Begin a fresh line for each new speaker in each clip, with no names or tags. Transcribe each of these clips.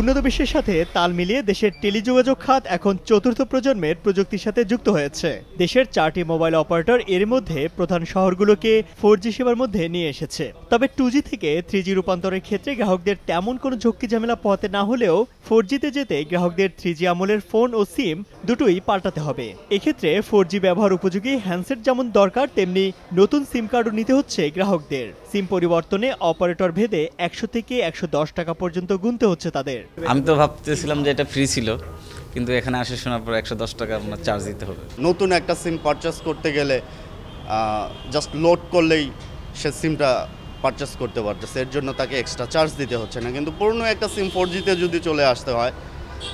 উন্নত বিশ্বের সাথে তাল মিলিয়ে দেশের টেলিযোগাযোগ খাত এখন চতুর্থ প্রজন্মের প্রযুক্তির সাথে যুক্ত হয়েছে দেশের চারটি মোবাইল অপারেটর এর মধ্যে প্রধান শহরগুলোকে ফোর জি সেবার মধ্যে নিয়ে এসেছে তবে টু জি থেকে থ্রি জি রূপান্তরের ক্ষেত্রে গ্রাহকদের তেমন কোনো ঝক্কি ঝামেলা পোহাতে না হলেও ফোর জিতে যেতে গ্রাহকদের থ্রি জি আমলের ফোন ও সিম দুটোই পাল্টাতে হবে এক্ষেত্রে ফোর জি ব্যবহার উপযোগী হ্যান্ডসেট যেমন দরকার তেমনি নতুন সিম কার্ডও নিতে হচ্ছে গ্রাহকদের সিম পরিবর্তনে অপারেটর ভেদে একশো থেকে একশো টাকা পর্যন্ত গুনতে হচ্ছে তাদের
আমি তো ভাবতেছিলাম যে এটা ফ্রি ছিল কিন্তু এখানে আসে শোনার পর একশো দশ টাকা আপনার চার্জ দিতে হবে নতুন একটা সিম পারচেস করতে গেলে জাস্ট লোড করলেই সে সিমটা পারচেস করতে পারতেছে এর জন্য তাকে এক্সট্রা চার্জ দিতে হচ্ছে না কিন্তু পুরনো একটা সিম ফোর জিতে যদি চলে আসতে হয়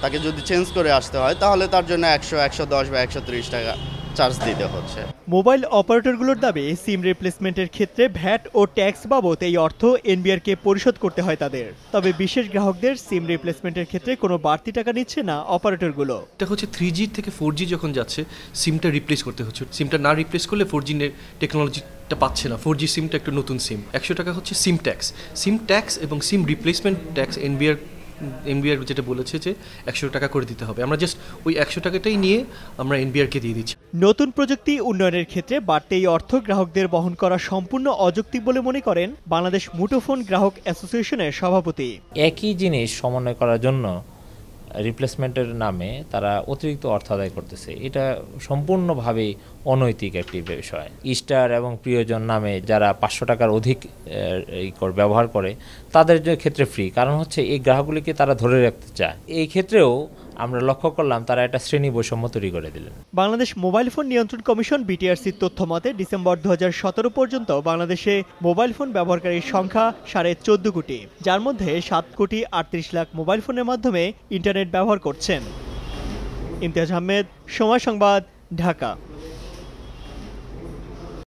তাকে যদি চেঞ্জ করে আসতে হয় তাহলে তার জন্য একশো একশো দশ বা একশো টাকা চার্জ দিতে হচ্ছে মোবাইল
অপারেটরগুলোর দাবি সিম রিপ্লেসমেন্টের ক্ষেত্রে ভ্যাট ও ট্যাক্স বাবদ এই অর্থ কে পরিশোধ করতে হয় তাদের তবে বিশেষ গ্রাহকদের সিম রিপ্লেসমেন্টের ক্ষেত্রে কোনো বাড়তি টাকা নিচ্ছে না অপারেটরগুলো এটা হচ্ছে থ্রি জি থেকে ফোর জি যখন যাচ্ছে সিমটা রিপ্লেস করতে হচ্ছে সিমটা না রিপ্লেস করলে ফোর জি টেকনোলজিটা পাচ্ছে না ফোর জি সিমটা একটু নতুন সিম একশো টাকা হচ্ছে সিম ট্যাক্স সিম ট্যাক্স এবং SIM replacement tax NBR NBR যেটা বলেছে যে একশো টাকা করে দিতে হবে আমরা জাস্ট ওই একশো টাকাটাই নিয়ে আমরা কে দিয়ে দিচ্ছি নতুন প্রযুক্তি উন্নয়নের ক্ষেত্রে বাড়তে এই অর্থ গ্রাহকদের বহন করা সম্পূর্ণ অযৌক্তিক বলে মনে করেন বাংলাদেশ মুঠোফোন গ্রাহক
অ্যাসোসিয়েশনের সভাপতি একই জিনিস সমন্বয় করার জন্য রিপ্লেসমেন্টের নামে তারা অতিরিক্ত অর্থ আদায় করতেছে এটা সম্পূর্ণভাবে অনৈতিক একটি বিষয় ইস্টার এবং প্রিয়জন নামে যারা পাঁচশো টাকার অধিক ব্যবহার করে তাদের ক্ষেত্রে ফ্রি কারণ হচ্ছে এই গ্রাহকগুলিকে তারা ধরে রাখতে চায় এই ক্ষেত্রেও আমরা লক্ষ্য করলাম তারা একটা শ্রেণী বৈষম্য তৈরি করে দিলেন
বাংলাদেশ মোবাইল ফোন নিয়ন্ত্রণ কমিশন বিটিআরসির তথ্য মতে ডিসেম্বর দু পর্যন্ত বাংলাদেশে মোবাইল ফোন ব্যবহারকারীর সংখ্যা সাড়ে চোদ্দ কোটি যার মধ্যে সাত কোটি আটত্রিশ লাখ মোবাইল ফোনের মাধ্যমে ইন্টারনেট ব্যবহার করছেন ইমতিয়াজ আহমেদ সময় সংবাদ ঢাকা